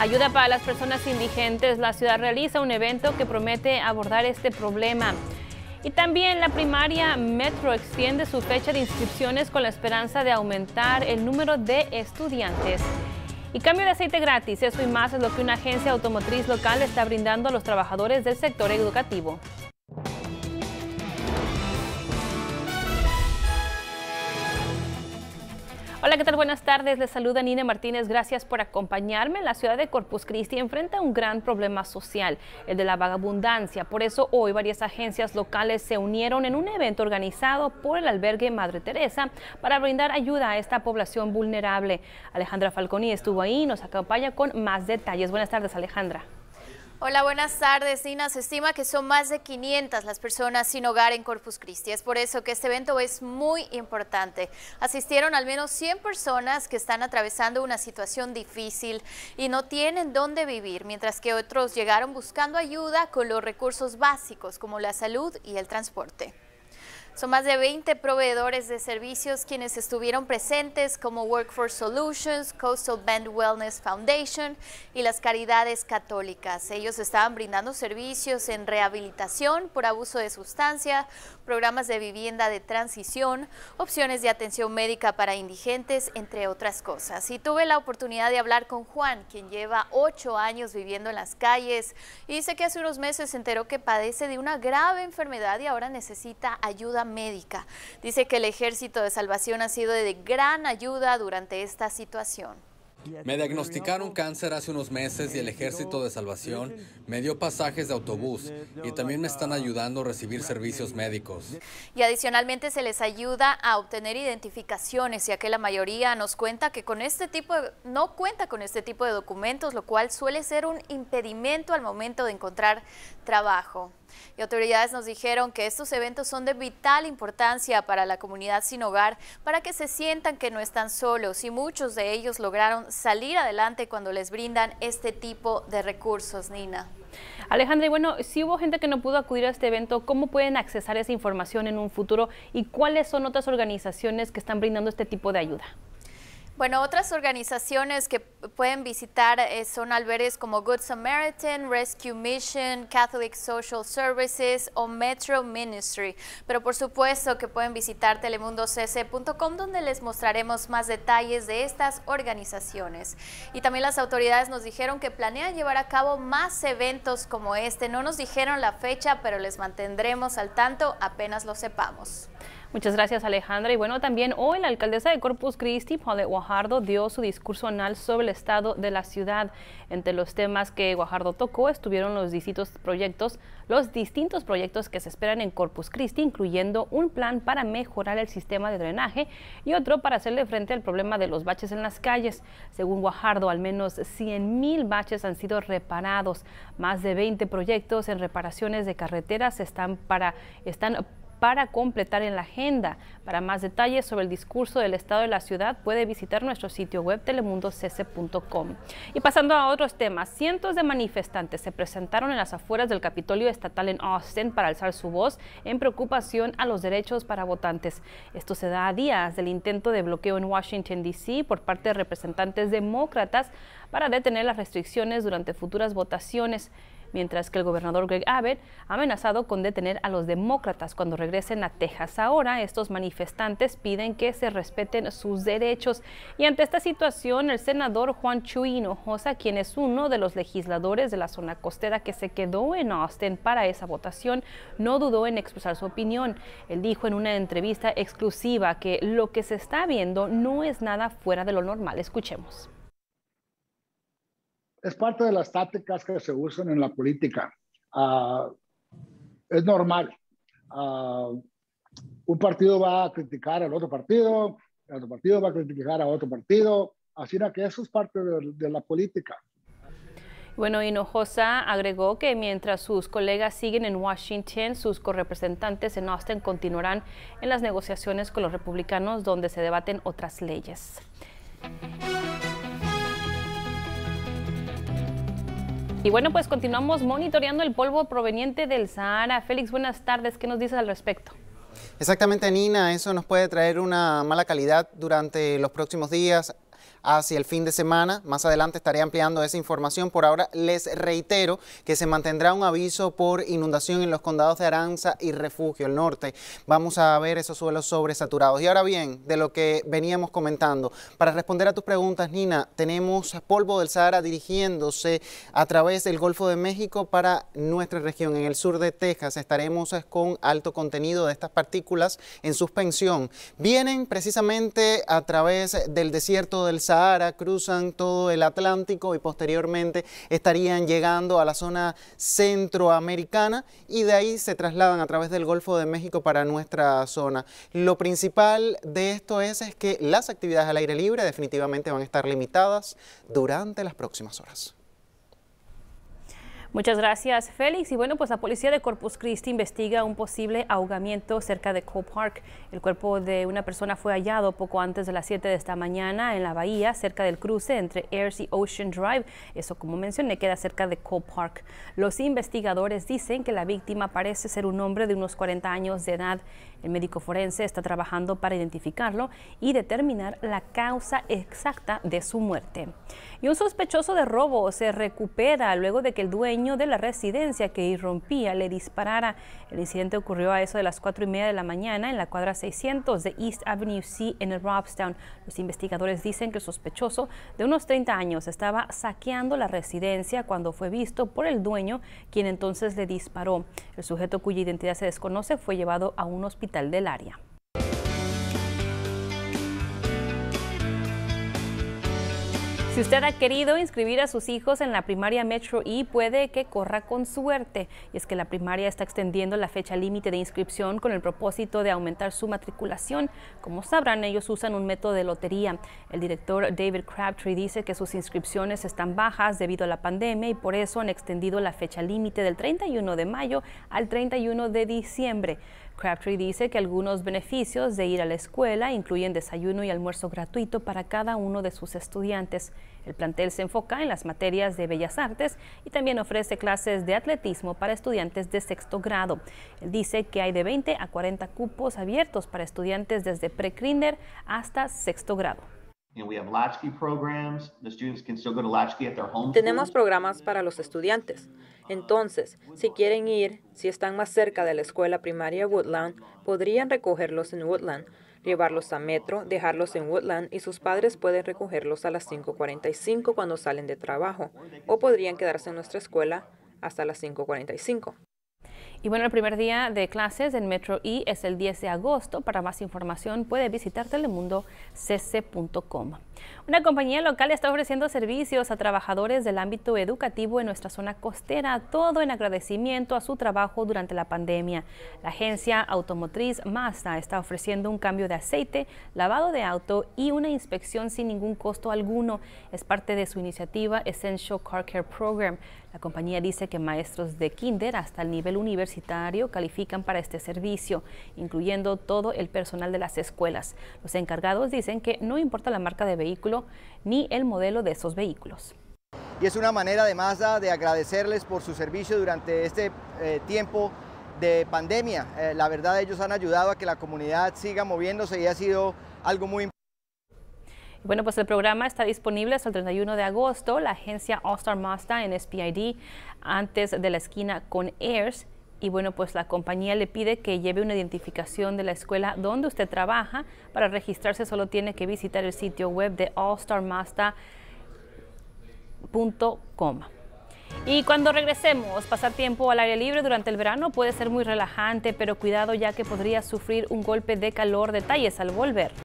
Ayuda para las personas indigentes. La ciudad realiza un evento que promete abordar este problema. Y también la primaria Metro extiende su fecha de inscripciones con la esperanza de aumentar el número de estudiantes. Y cambio de aceite gratis, eso y más es lo que una agencia automotriz local está brindando a los trabajadores del sector educativo. Hola, ¿qué tal? Buenas tardes. Les saluda Nina Martínez. Gracias por acompañarme. La ciudad de Corpus Christi enfrenta un gran problema social, el de la vagabundancia. Por eso hoy varias agencias locales se unieron en un evento organizado por el albergue Madre Teresa para brindar ayuda a esta población vulnerable. Alejandra Falconi estuvo ahí y nos acompaña con más detalles. Buenas tardes, Alejandra. Hola, buenas tardes, Nina. Se estima que son más de 500 las personas sin hogar en Corpus Christi. Es por eso que este evento es muy importante. Asistieron al menos 100 personas que están atravesando una situación difícil y no tienen dónde vivir, mientras que otros llegaron buscando ayuda con los recursos básicos como la salud y el transporte. Son más de 20 proveedores de servicios quienes estuvieron presentes como Workforce Solutions, Coastal Bend Wellness Foundation y las caridades católicas. Ellos estaban brindando servicios en rehabilitación por abuso de sustancia, programas de vivienda de transición, opciones de atención médica para indigentes, entre otras cosas. Y tuve la oportunidad de hablar con Juan, quien lleva ocho años viviendo en las calles y dice que hace unos meses se enteró que padece de una grave enfermedad y ahora necesita ayuda médica. Dice que el Ejército de Salvación ha sido de gran ayuda durante esta situación. Me diagnosticaron cáncer hace unos meses y el Ejército de Salvación me dio pasajes de autobús y también me están ayudando a recibir servicios médicos. Y adicionalmente se les ayuda a obtener identificaciones, ya que la mayoría nos cuenta que con este tipo no cuenta con este tipo de documentos, lo cual suele ser un impedimento al momento de encontrar trabajo. Y autoridades nos dijeron que estos eventos son de vital importancia para la comunidad sin hogar, para que se sientan que no están solos y muchos de ellos lograron salir adelante cuando les brindan este tipo de recursos, Nina. Alejandra, y bueno, si hubo gente que no pudo acudir a este evento, ¿cómo pueden accesar esa información en un futuro y cuáles son otras organizaciones que están brindando este tipo de ayuda? Bueno, otras organizaciones que pueden visitar eh, son alberes como Good Samaritan, Rescue Mission, Catholic Social Services o Metro Ministry. Pero por supuesto que pueden visitar telemundocc.com donde les mostraremos más detalles de estas organizaciones. Y también las autoridades nos dijeron que planean llevar a cabo más eventos como este. No nos dijeron la fecha, pero les mantendremos al tanto apenas lo sepamos. Muchas gracias Alejandra. Y bueno, también hoy la alcaldesa de Corpus Christi, Paulette Guajardo, dio su discurso anual sobre el estado de la ciudad. Entre los temas que Guajardo tocó estuvieron los distintos proyectos, los distintos proyectos que se esperan en Corpus Christi, incluyendo un plan para mejorar el sistema de drenaje y otro para hacerle frente al problema de los baches en las calles. Según Guajardo, al menos 100 mil baches han sido reparados. Más de 20 proyectos en reparaciones de carreteras están para están para completar en la agenda. Para más detalles sobre el discurso del Estado de la ciudad puede visitar nuestro sitio web telemundocc.com. Y pasando a otros temas, cientos de manifestantes se presentaron en las afueras del Capitolio Estatal en Austin para alzar su voz en preocupación a los derechos para votantes. Esto se da a días del intento de bloqueo en Washington, D.C. por parte de representantes demócratas para detener las restricciones durante futuras votaciones mientras que el gobernador Greg Abbott ha amenazado con detener a los demócratas cuando regresen a Texas. Ahora estos manifestantes piden que se respeten sus derechos y ante esta situación el senador Juan Chuy Hinojosa, quien es uno de los legisladores de la zona costera que se quedó en Austin para esa votación, no dudó en expresar su opinión. Él dijo en una entrevista exclusiva que lo que se está viendo no es nada fuera de lo normal. Escuchemos es parte de las tácticas que se usan en la política. Ah, es normal. Ah, un partido va a criticar al otro partido, el otro partido va a criticar a otro partido, así que eso es parte de, de la política. Bueno, Hinojosa agregó que mientras sus colegas siguen en Washington, sus correpresentantes en Austin continuarán en las negociaciones con los republicanos donde se debaten otras leyes. Y bueno, pues continuamos monitoreando el polvo proveniente del Sahara. Félix, buenas tardes. ¿Qué nos dices al respecto? Exactamente, Nina. Eso nos puede traer una mala calidad durante los próximos días hacia el fin de semana. Más adelante estaré ampliando esa información. Por ahora les reitero que se mantendrá un aviso por inundación en los condados de Aranza y Refugio, el norte. Vamos a ver esos suelos sobresaturados. Y ahora bien, de lo que veníamos comentando, para responder a tus preguntas, Nina, tenemos polvo del Sahara dirigiéndose a través del Golfo de México para nuestra región. En el sur de Texas estaremos eh, con alto contenido de estas partículas en suspensión. Vienen precisamente a través del desierto del Sahara cruzan todo el Atlántico y posteriormente estarían llegando a la zona centroamericana y de ahí se trasladan a través del Golfo de México para nuestra zona. Lo principal de esto es, es que las actividades al aire libre definitivamente van a estar limitadas durante las próximas horas. Muchas gracias, Félix. Y bueno, pues la policía de Corpus Christi investiga un posible ahogamiento cerca de Cole Park. El cuerpo de una persona fue hallado poco antes de las 7 de esta mañana en la bahía, cerca del cruce entre Ayers y Ocean Drive. Eso, como mencioné, queda cerca de Cole Park. Los investigadores dicen que la víctima parece ser un hombre de unos 40 años de edad. El médico forense está trabajando para identificarlo y determinar la causa exacta de su muerte. Y un sospechoso de robo se recupera luego de que el dueño de la residencia que irrompía le disparara. El incidente ocurrió a eso de las 4 y media de la mañana en la cuadra 600 de East Avenue C en Robstown. Los investigadores dicen que el sospechoso de unos 30 años estaba saqueando la residencia cuando fue visto por el dueño, quien entonces le disparó. El sujeto cuya identidad se desconoce fue llevado a un hospital del área. Si usted ha querido inscribir a sus hijos en la primaria Metro y puede que corra con suerte. Y es que la primaria está extendiendo la fecha límite de inscripción con el propósito de aumentar su matriculación. Como sabrán, ellos usan un método de lotería. El director David Crabtree dice que sus inscripciones están bajas debido a la pandemia y por eso han extendido la fecha límite del 31 de mayo al 31 de diciembre. Crabtree dice que algunos beneficios de ir a la escuela incluyen desayuno y almuerzo gratuito para cada uno de sus estudiantes. El plantel se enfoca en las materias de bellas artes y también ofrece clases de atletismo para estudiantes de sexto grado. dice que hay de 20 a 40 cupos abiertos para estudiantes desde pre-kinder hasta sexto grado. Tenemos programas para los estudiantes. Entonces, si quieren ir, si están más cerca de la escuela primaria Woodland, podrían recogerlos en Woodland, llevarlos a metro, dejarlos en Woodland y sus padres pueden recogerlos a las 5.45 cuando salen de trabajo o podrían quedarse en nuestra escuela hasta las 5.45. Y bueno, el primer día de clases en Metro E es el 10 de agosto. Para más información puede visitar telemundoCC.com. Una compañía local está ofreciendo servicios a trabajadores del ámbito educativo en nuestra zona costera, todo en agradecimiento a su trabajo durante la pandemia. La agencia automotriz Mazda está ofreciendo un cambio de aceite, lavado de auto y una inspección sin ningún costo alguno. Es parte de su iniciativa Essential Car Care Program. La compañía dice que maestros de kinder hasta el nivel universitario califican para este servicio, incluyendo todo el personal de las escuelas. Los encargados dicen que no importa la marca de vehículo, vehículo ni el modelo de esos vehículos. Y es una manera de además de agradecerles por su servicio durante este eh, tiempo de pandemia. Eh, la verdad ellos han ayudado a que la comunidad siga moviéndose y ha sido algo muy importante. Bueno, pues el programa está disponible hasta el 31 de agosto. La agencia All Star Mazda en SPID, antes de la esquina con AIRS, y bueno, pues la compañía le pide que lleve una identificación de la escuela donde usted trabaja. Para registrarse solo tiene que visitar el sitio web de allstarmasta.com. Y cuando regresemos, pasar tiempo al aire libre durante el verano puede ser muy relajante, pero cuidado ya que podría sufrir un golpe de calor. Detalles al volver.